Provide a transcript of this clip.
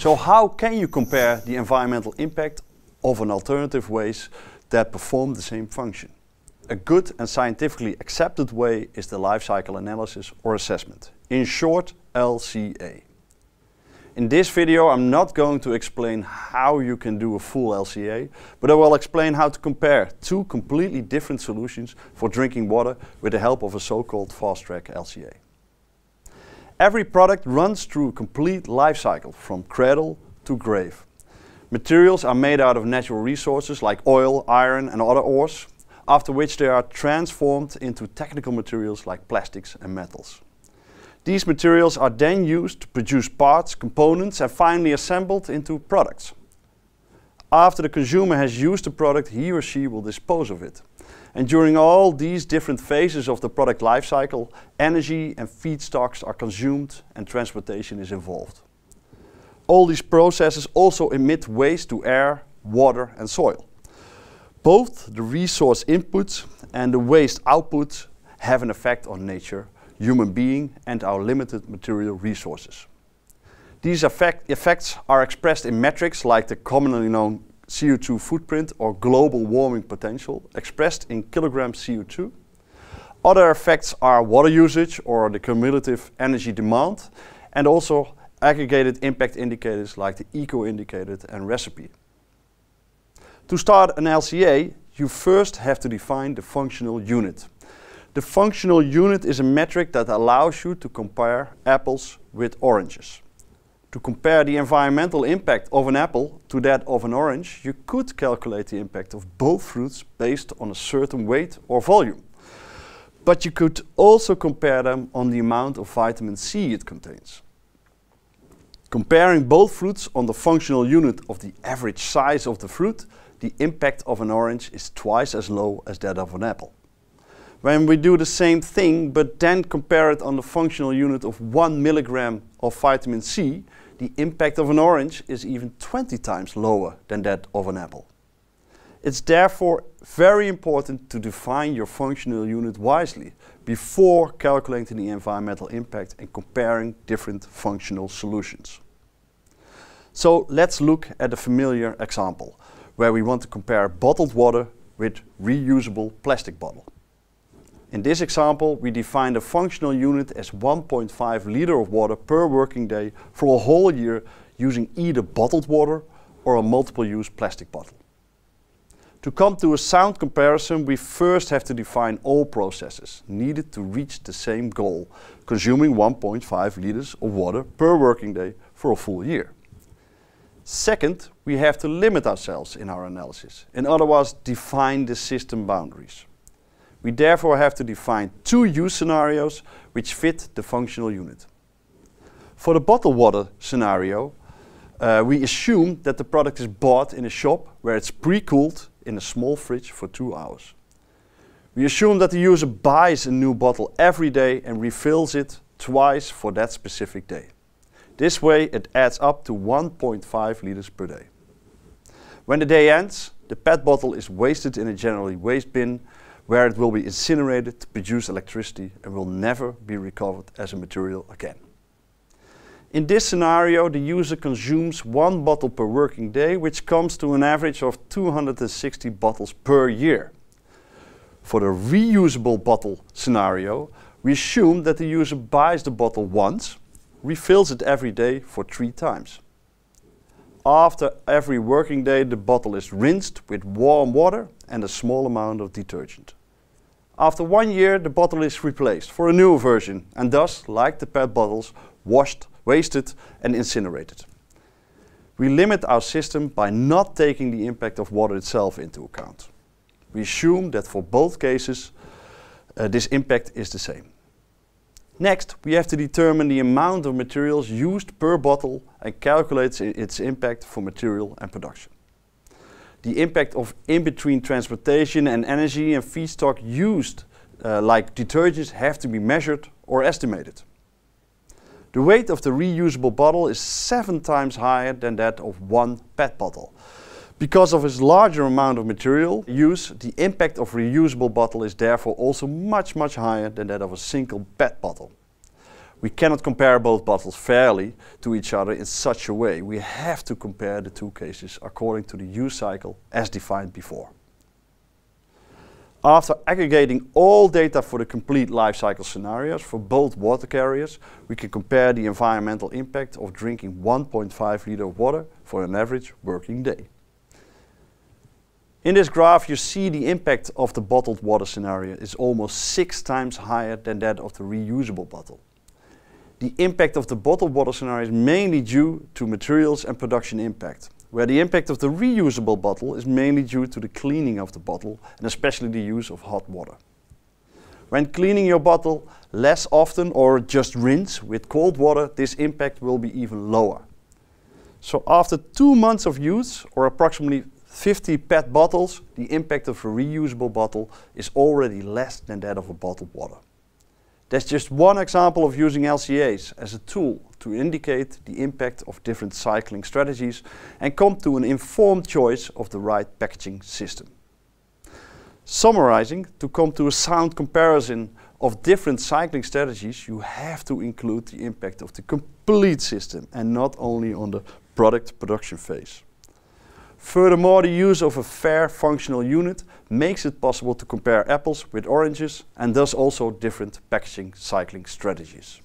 So how can you compare the environmental impact of an alternative ways that perform the same function? A good and scientifically accepted way is the life cycle analysis or assessment, in short LCA. In this video I'm not going to explain how you can do a full LCA, but I will explain how to compare two completely different solutions for drinking water with the help of a so-called fast-track LCA. Every product runs through a complete life cycle from cradle to grave. Materials are made out of natural resources like oil, iron and other ores, after which they are transformed into technical materials like plastics and metals. These materials are then used to produce parts, components and finally assembled into products. After the consumer has used the product, he or she will dispose of it. And during all these different phases of the product lifecycle, energy and feedstocks are consumed and transportation is involved. All these processes also emit waste to air, water and soil. Both the resource inputs and the waste outputs have an effect on nature, human being and our limited material resources. These effect effects are expressed in metrics like the commonly known CO2 footprint or global warming potential expressed in kilograms CO2. Other effects are water usage or the cumulative energy demand and also aggregated impact indicators like the eco indicator and recipe. To start an LCA, you first have to define the functional unit. The functional unit is a metric that allows you to compare apples with oranges to compare the environmental impact of an apple to that of an orange, you could calculate the impact of both fruits based on a certain weight or volume. But you could also compare them on the amount of vitamin C it contains. Comparing both fruits on the functional unit of the average size of the fruit, the impact of an orange is twice as low as that of an apple when we do the same thing, but then compare it on the functional unit of one milligram of vitamin C, the impact of an orange is even 20 times lower than that of an apple. It's therefore very important to define your functional unit wisely before calculating the environmental impact and comparing different functional solutions. So let's look at a familiar example where we want to compare bottled water with reusable plastic bottle. In this example, we defined a functional unit as 1.5 liter of water per working day for a whole year using either bottled water or a multiple-use plastic bottle. To come to a sound comparison, we first have to define all processes needed to reach the same goal, consuming 1.5 liters of water per working day for a full year. Second, we have to limit ourselves in our analysis, and otherwise define the system boundaries. We therefore have to define two use scenarios which fit the functional unit. For the bottled water scenario, uh, we assume that the product is bought in a shop where it's pre-cooled in a small fridge for two hours. We assume that the user buys a new bottle every day and refills it twice for that specific day. This way it adds up to 1.5 liters per day. When the day ends, the PET bottle is wasted in a generally waste bin where it will be incinerated to produce electricity and will never be recovered as a material again. In this scenario, the user consumes one bottle per working day, which comes to an average of 260 bottles per year. For the reusable bottle scenario, we assume that the user buys the bottle once, refills it every day for three times. After every working day, the bottle is rinsed with warm water and a small amount of detergent. After one year, the bottle is replaced for a new version and thus, like the PET bottles, washed, wasted and incinerated. We limit our system by not taking the impact of water itself into account. We assume that for both cases, uh, this impact is the same. Next, we have to determine the amount of materials used per bottle and calculate its impact for material and production the impact of in-between transportation and energy and feedstock used, uh, like detergents, have to be measured or estimated. The weight of the reusable bottle is seven times higher than that of one PET bottle. Because of its larger amount of material use, the impact of reusable bottle is therefore also much, much higher than that of a single PET bottle. We cannot compare both bottles fairly to each other in such a way. We have to compare the two cases according to the use cycle as defined before. After aggregating all data for the complete life cycle scenarios for both water carriers, we can compare the environmental impact of drinking 1.5 liter of water for an average working day. In this graph you see the impact of the bottled water scenario is almost six times higher than that of the reusable bottle the impact of the bottled water scenario is mainly due to materials and production impact, where the impact of the reusable bottle is mainly due to the cleaning of the bottle and especially the use of hot water. When cleaning your bottle less often or just rinse with cold water, this impact will be even lower. So after two months of use, or approximately 50 PET bottles, the impact of a reusable bottle is already less than that of a bottled water. That's just one example of using LCAs as a tool to indicate the impact of different cycling strategies and come to an informed choice of the right packaging system. Summarizing, to come to a sound comparison of different cycling strategies, you have to include the impact of the complete system and not only on the product production phase. Furthermore, the use of a fair functional unit makes it possible to compare apples with oranges and thus also different packaging cycling strategies.